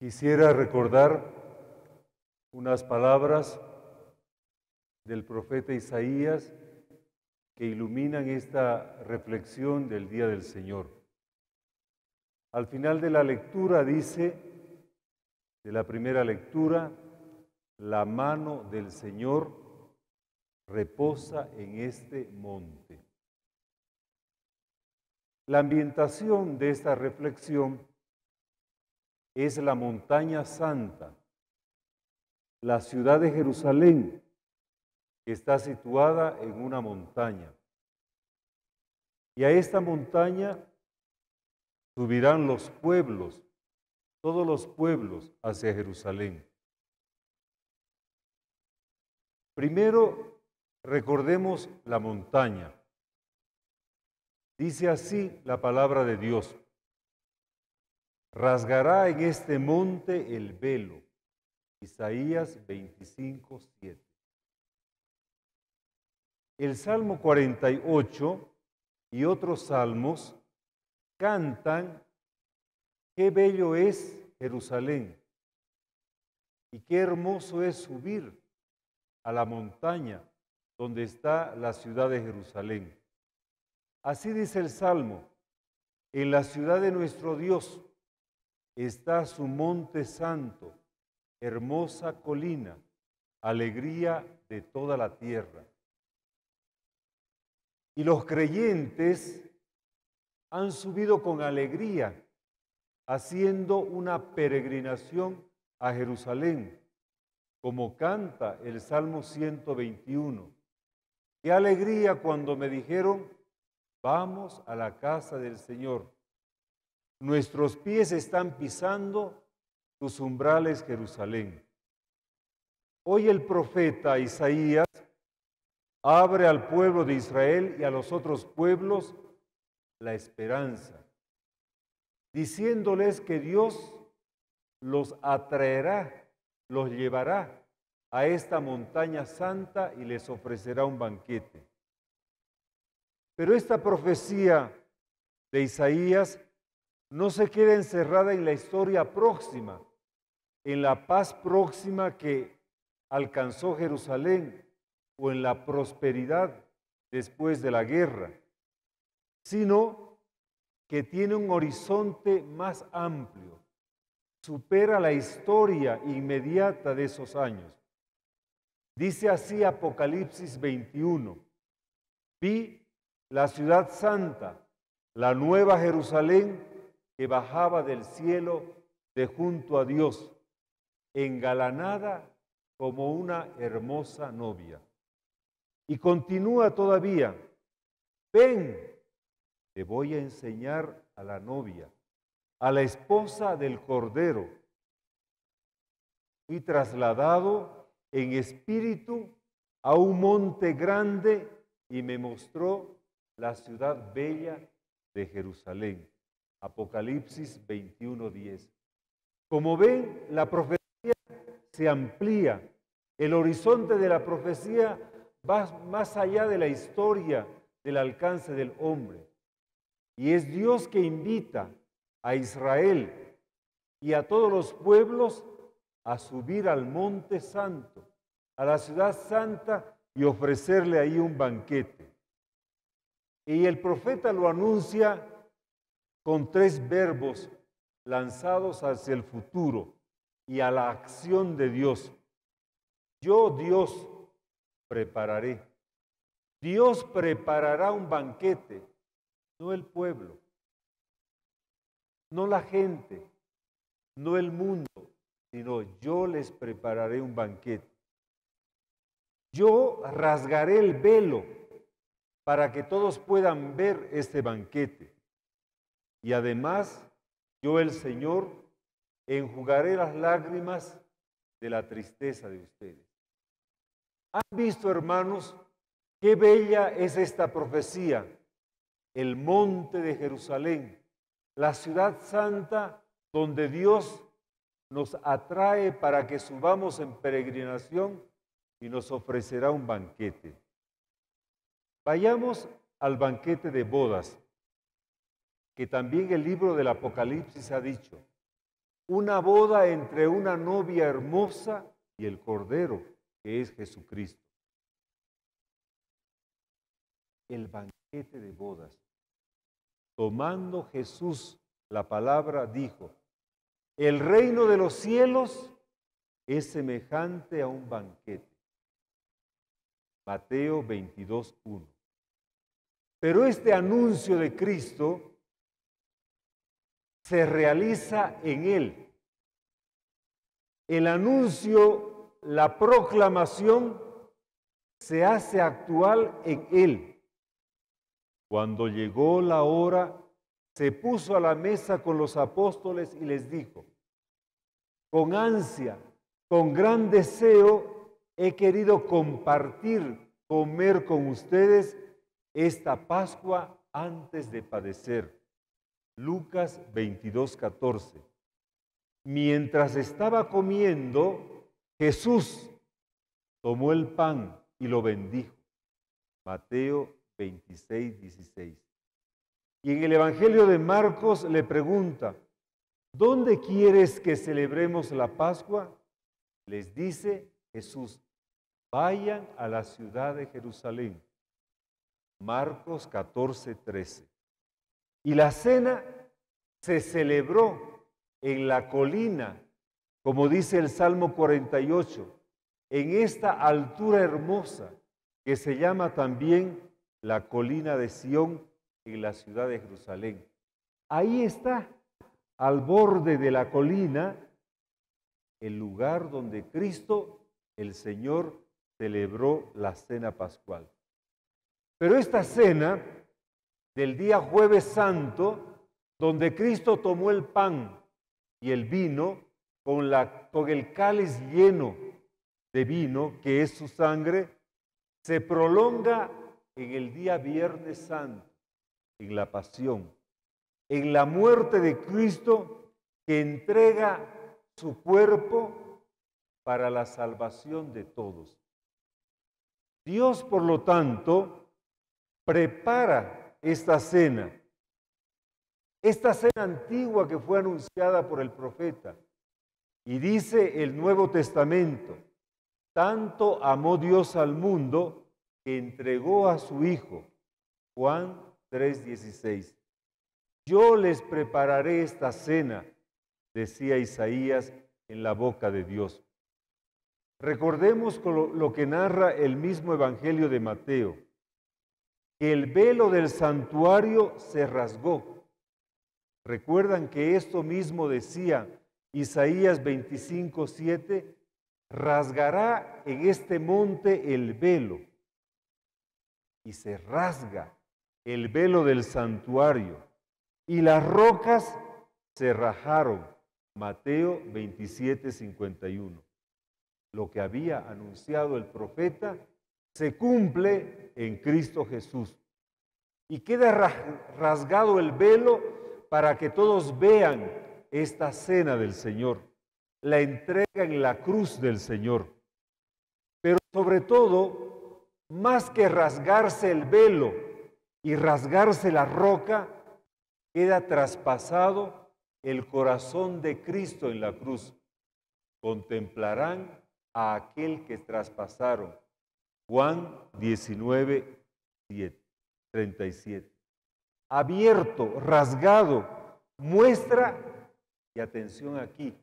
Quisiera recordar unas palabras del profeta Isaías que iluminan esta reflexión del Día del Señor. Al final de la lectura dice, de la primera lectura, la mano del Señor reposa en este monte. La ambientación de esta reflexión es la montaña santa, la ciudad de Jerusalén, que está situada en una montaña. Y a esta montaña subirán los pueblos, todos los pueblos hacia Jerusalén. Primero, recordemos la montaña. Dice así la palabra de Dios rasgará en este monte el velo. Isaías 25.7 El Salmo 48 y otros salmos cantan, qué bello es Jerusalén y qué hermoso es subir a la montaña donde está la ciudad de Jerusalén. Así dice el Salmo, en la ciudad de nuestro Dios está su monte santo, hermosa colina, alegría de toda la tierra. Y los creyentes han subido con alegría, haciendo una peregrinación a Jerusalén, como canta el Salmo 121. Qué alegría cuando me dijeron, vamos a la casa del Señor. Nuestros pies están pisando tus umbrales, Jerusalén. Hoy el profeta Isaías abre al pueblo de Israel y a los otros pueblos la esperanza, diciéndoles que Dios los atraerá, los llevará a esta montaña santa y les ofrecerá un banquete. Pero esta profecía de Isaías no se queda encerrada en la historia próxima, en la paz próxima que alcanzó Jerusalén o en la prosperidad después de la guerra, sino que tiene un horizonte más amplio, supera la historia inmediata de esos años. Dice así Apocalipsis 21, vi la ciudad santa, la nueva Jerusalén, que bajaba del cielo de junto a Dios, engalanada como una hermosa novia. Y continúa todavía, ven, te voy a enseñar a la novia, a la esposa del Cordero. y trasladado en espíritu a un monte grande y me mostró la ciudad bella de Jerusalén Apocalipsis 21:10. Como ven, la profecía se amplía. El horizonte de la profecía va más allá de la historia del alcance del hombre. Y es Dios que invita a Israel y a todos los pueblos a subir al monte santo, a la ciudad santa y ofrecerle ahí un banquete. Y el profeta lo anuncia con tres verbos lanzados hacia el futuro y a la acción de Dios. Yo, Dios, prepararé. Dios preparará un banquete, no el pueblo, no la gente, no el mundo, sino yo les prepararé un banquete. Yo rasgaré el velo para que todos puedan ver este banquete. Y además, yo el Señor enjugaré las lágrimas de la tristeza de ustedes. ¿Han visto, hermanos, qué bella es esta profecía? El monte de Jerusalén, la ciudad santa donde Dios nos atrae para que subamos en peregrinación y nos ofrecerá un banquete. Vayamos al banquete de bodas que también el libro del Apocalipsis ha dicho, una boda entre una novia hermosa y el Cordero, que es Jesucristo. El banquete de bodas. Tomando Jesús la palabra, dijo, el reino de los cielos es semejante a un banquete. Mateo 22.1. Pero este anuncio de Cristo se realiza en él. El anuncio, la proclamación se hace actual en él. Cuando llegó la hora, se puso a la mesa con los apóstoles y les dijo, con ansia, con gran deseo, he querido compartir, comer con ustedes esta Pascua antes de padecer Lucas 22, 14. Mientras estaba comiendo, Jesús tomó el pan y lo bendijo. Mateo 26, 16. Y en el Evangelio de Marcos le pregunta, ¿dónde quieres que celebremos la Pascua? Les dice Jesús, vayan a la ciudad de Jerusalén. Marcos 14, 13. Y la cena se celebró en la colina, como dice el Salmo 48, en esta altura hermosa que se llama también la colina de Sión en la ciudad de Jerusalén. Ahí está, al borde de la colina, el lugar donde Cristo, el Señor, celebró la cena pascual. Pero esta cena el día jueves santo, donde Cristo tomó el pan y el vino con, con el cáliz lleno de vino, que es su sangre, se prolonga en el día viernes santo, en la pasión, en la muerte de Cristo que entrega su cuerpo para la salvación de todos. Dios, por lo tanto, prepara esta cena. Esta cena antigua que fue anunciada por el profeta. Y dice el Nuevo Testamento, tanto amó Dios al mundo que entregó a su Hijo. Juan 3:16. Yo les prepararé esta cena, decía Isaías en la boca de Dios. Recordemos lo que narra el mismo Evangelio de Mateo el velo del santuario se rasgó. Recuerdan que esto mismo decía Isaías 25.7, rasgará en este monte el velo. Y se rasga el velo del santuario. Y las rocas se rajaron. Mateo 27.51. Lo que había anunciado el profeta se cumple en Cristo Jesús. Y queda rasgado el velo para que todos vean esta cena del Señor, la entrega en la cruz del Señor. Pero sobre todo, más que rasgarse el velo y rasgarse la roca, queda traspasado el corazón de Cristo en la cruz. Contemplarán a aquel que traspasaron Juan 19, 37. Abierto, rasgado, muestra, y atención aquí,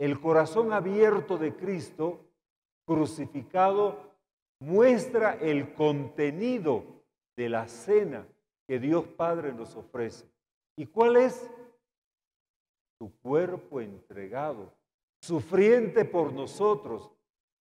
el corazón abierto de Cristo crucificado muestra el contenido de la cena que Dios Padre nos ofrece. ¿Y cuál es? Su cuerpo entregado, sufriente por nosotros,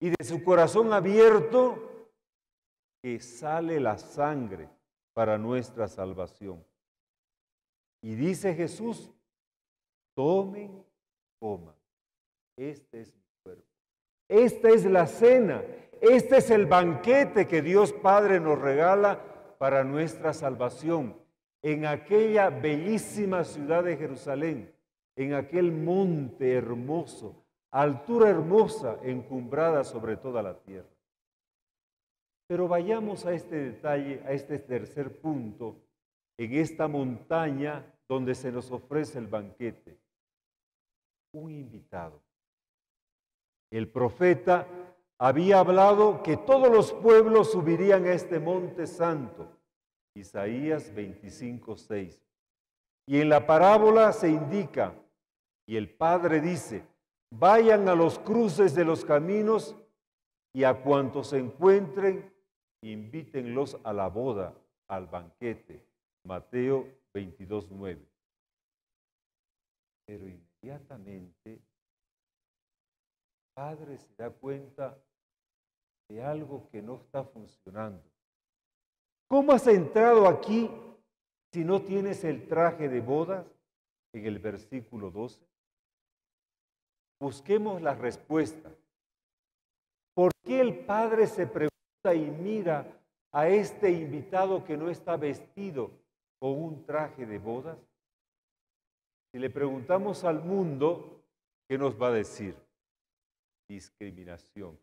y de su corazón abierto que sale la sangre para nuestra salvación. Y dice Jesús, tomen, coman. Este es mi cuerpo. Esta es la cena. Este es el banquete que Dios Padre nos regala para nuestra salvación. En aquella bellísima ciudad de Jerusalén, en aquel monte hermoso, altura hermosa, encumbrada sobre toda la tierra. Pero vayamos a este detalle, a este tercer punto, en esta montaña donde se nos ofrece el banquete. Un invitado. El profeta había hablado que todos los pueblos subirían a este monte santo. Isaías 25, 6. Y en la parábola se indica, y el Padre dice, vayan a los cruces de los caminos y a cuantos se encuentren invítenlos a la boda, al banquete. Mateo 22, 9. Pero inmediatamente, el Padre se da cuenta de algo que no está funcionando. ¿Cómo has entrado aquí si no tienes el traje de bodas? En el versículo 12. Busquemos la respuesta. ¿Por qué el Padre se pregunta? y mira a este invitado que no está vestido con un traje de bodas? Si le preguntamos al mundo, ¿qué nos va a decir? Discriminación.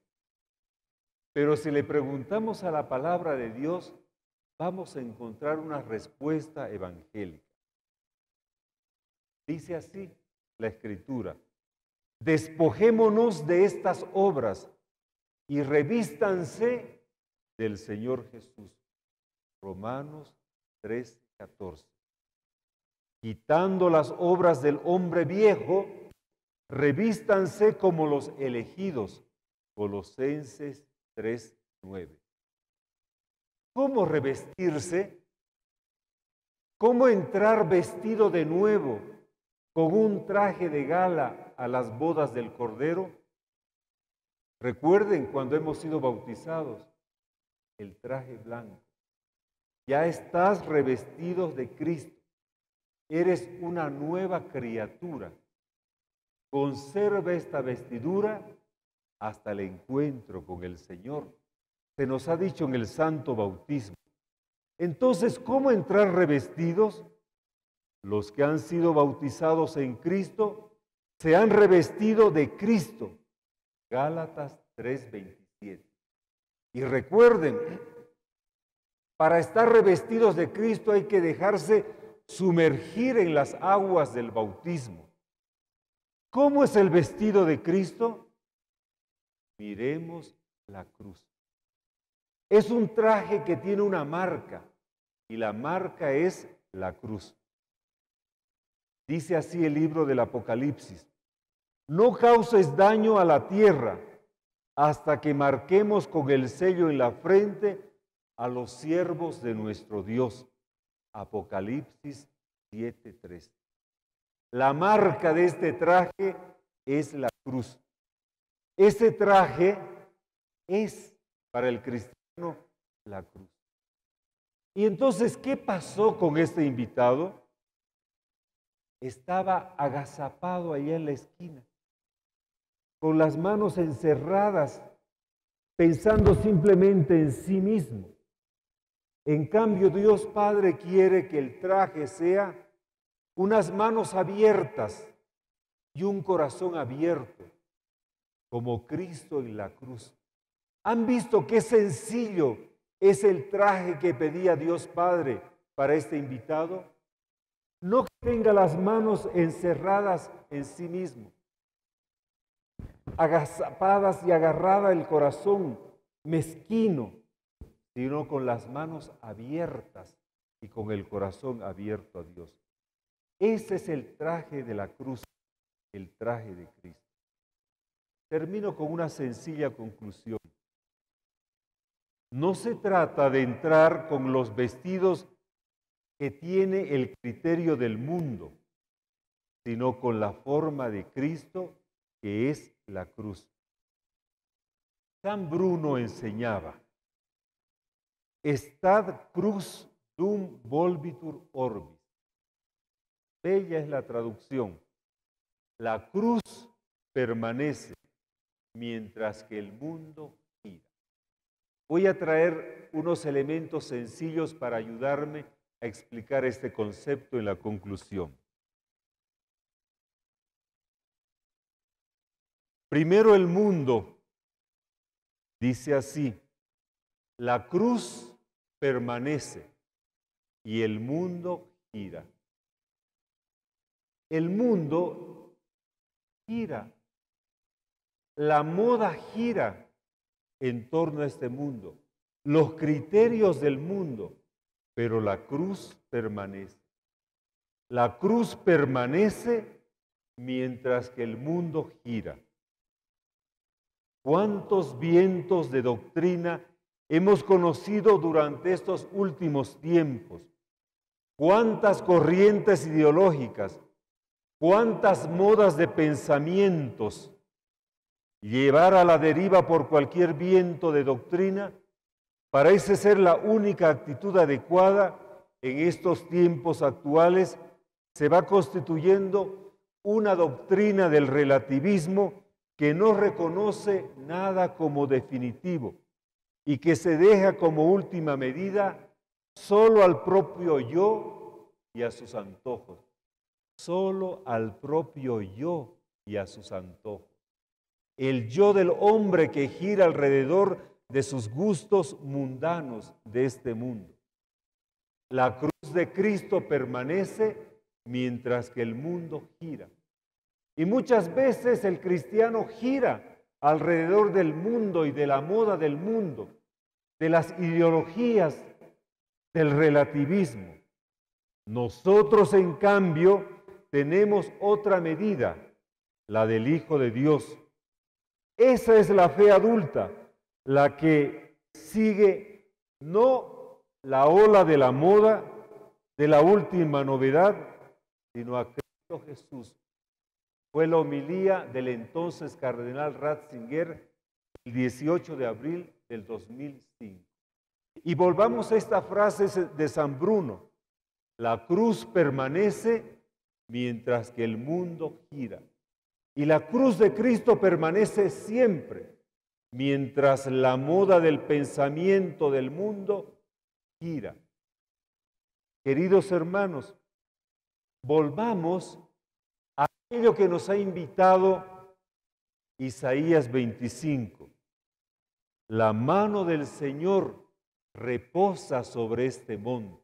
Pero si le preguntamos a la palabra de Dios, vamos a encontrar una respuesta evangélica. Dice así la escritura, despojémonos de estas obras y revístanse del Señor Jesús. Romanos 3.14. Quitando las obras del hombre viejo, revístanse como los elegidos. Colosenses 3.9. ¿Cómo revestirse? ¿Cómo entrar vestido de nuevo con un traje de gala a las bodas del Cordero? Recuerden cuando hemos sido bautizados, el traje blanco. Ya estás revestido de Cristo. Eres una nueva criatura. Conserva esta vestidura hasta el encuentro con el Señor. Se nos ha dicho en el santo bautismo. Entonces, ¿cómo entrar revestidos? Los que han sido bautizados en Cristo se han revestido de Cristo. Gálatas 3.20. Y recuerden, para estar revestidos de Cristo hay que dejarse sumergir en las aguas del bautismo. ¿Cómo es el vestido de Cristo? Miremos la cruz. Es un traje que tiene una marca y la marca es la cruz. Dice así el libro del Apocalipsis. No causes daño a la tierra hasta que marquemos con el sello en la frente a los siervos de nuestro Dios. Apocalipsis 7:3. La marca de este traje es la cruz. Ese traje es para el cristiano la cruz. Y entonces, ¿qué pasó con este invitado? Estaba agazapado ahí en la esquina con las manos encerradas, pensando simplemente en sí mismo. En cambio, Dios Padre quiere que el traje sea unas manos abiertas y un corazón abierto, como Cristo en la cruz. ¿Han visto qué sencillo es el traje que pedía Dios Padre para este invitado? No tenga las manos encerradas en sí mismo, agazapadas y agarrada el corazón, mezquino, sino con las manos abiertas y con el corazón abierto a Dios. Ese es el traje de la cruz, el traje de Cristo. Termino con una sencilla conclusión. No se trata de entrar con los vestidos que tiene el criterio del mundo, sino con la forma de Cristo que es la cruz. San Bruno enseñaba, Estad cruz dum volvitur orbis. Bella es la traducción. La cruz permanece mientras que el mundo gira. Voy a traer unos elementos sencillos para ayudarme a explicar este concepto en la conclusión. Primero el mundo. Dice así, la cruz permanece y el mundo gira. El mundo gira. La moda gira en torno a este mundo, los criterios del mundo, pero la cruz permanece. La cruz permanece mientras que el mundo gira cuántos vientos de doctrina hemos conocido durante estos últimos tiempos, cuántas corrientes ideológicas, cuántas modas de pensamientos, llevar a la deriva por cualquier viento de doctrina, parece ser la única actitud adecuada en estos tiempos actuales, se va constituyendo una doctrina del relativismo que no reconoce nada como definitivo y que se deja como última medida solo al propio yo y a sus antojos. Solo al propio yo y a sus antojos. El yo del hombre que gira alrededor de sus gustos mundanos de este mundo. La cruz de Cristo permanece mientras que el mundo gira. Y muchas veces el cristiano gira alrededor del mundo y de la moda del mundo, de las ideologías del relativismo. Nosotros, en cambio, tenemos otra medida, la del Hijo de Dios. Esa es la fe adulta, la que sigue no la ola de la moda, de la última novedad, sino a Cristo Jesús fue la homilía del entonces cardenal Ratzinger el 18 de abril del 2005. Y volvamos a esta frase de San Bruno, la cruz permanece mientras que el mundo gira. Y la cruz de Cristo permanece siempre, mientras la moda del pensamiento del mundo gira. Queridos hermanos, volvamos Aquello que nos ha invitado Isaías 25. La mano del Señor reposa sobre este monte,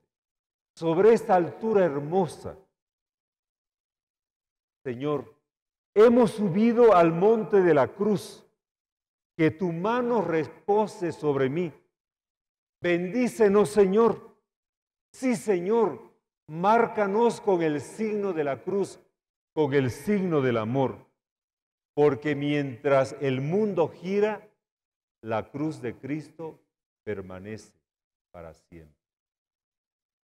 sobre esta altura hermosa. Señor, hemos subido al monte de la cruz. Que tu mano repose sobre mí. Bendícenos, Señor. Sí, Señor, márcanos con el signo de la cruz con el signo del amor, porque mientras el mundo gira, la cruz de Cristo permanece para siempre.